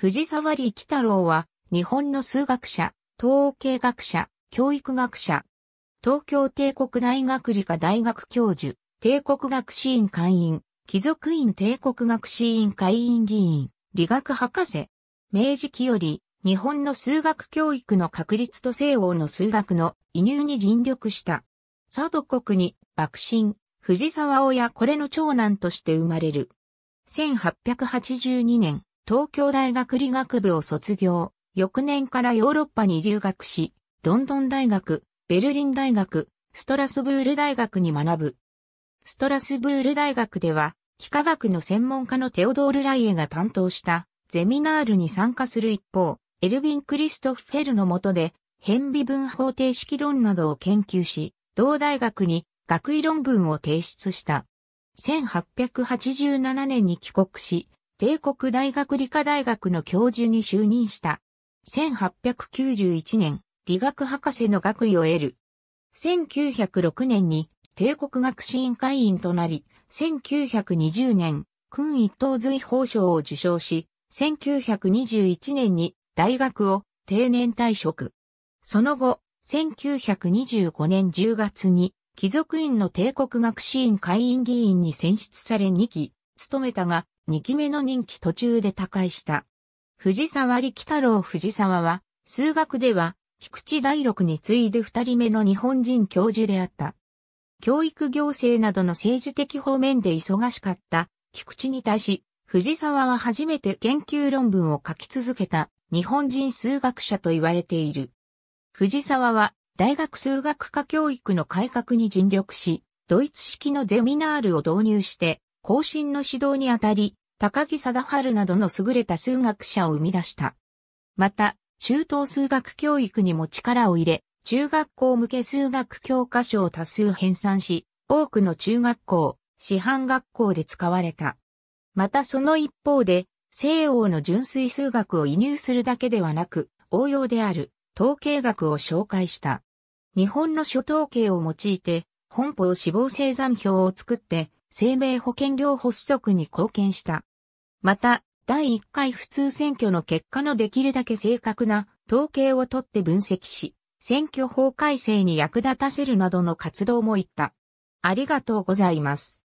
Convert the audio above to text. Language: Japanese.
藤沢利喜太郎は、日本の数学者、統計学者、教育学者、東京帝国大学理科大学教授、帝国学士院会員、貴族院帝国学士院会員議員、理学博士。明治期より、日本の数学教育の確立と西欧の数学の移入に尽力した。佐渡国に、幕臣、藤沢親これの長男として生まれる。1882年、東京大学理学部を卒業、翌年からヨーロッパに留学し、ロンドン大学、ベルリン大学、ストラスブール大学に学ぶ。ストラスブール大学では、幾何学の専門家のテオドール・ライエが担当したゼミナールに参加する一方、エルヴィン・クリストフ・フェルの下で、変微分方程式論などを研究し、同大学に学位論文を提出した。1887年に帰国し、帝国大学理科大学の教授に就任した。1891年、理学博士の学位を得る。1906年に帝国学士院会員となり、1920年、君一等随法賞を受賞し、1921年に大学を定年退職。その後、1925年10月に、貴族院の帝国学士院会員議員に選出され2期、務めたが、2期目の任期途中で他界した。藤沢力太郎藤沢は、数学では、菊池大六に次いで二人目の日本人教授であった。教育行政などの政治的方面で忙しかった菊池に対し、藤沢は初めて研究論文を書き続けた日本人数学者と言われている。藤沢は大学数学科教育の改革に尽力し、ドイツ式のゼミナールを導入して更新の指導にあたり、高木貞治などの優れた数学者を生み出した。また、中等数学教育にも力を入れ、中学校向け数学教科書を多数編纂し、多くの中学校、師範学校で使われた。またその一方で、西欧の純粋数学を移入するだけではなく、応用である統計学を紹介した。日本の諸統計を用いて、本法死亡生産表を作って、生命保険業発足に貢献した。また、第1回普通選挙の結果のできるだけ正確な統計をとって分析し、選挙法改正に役立たせるなどの活動も行った。ありがとうございます。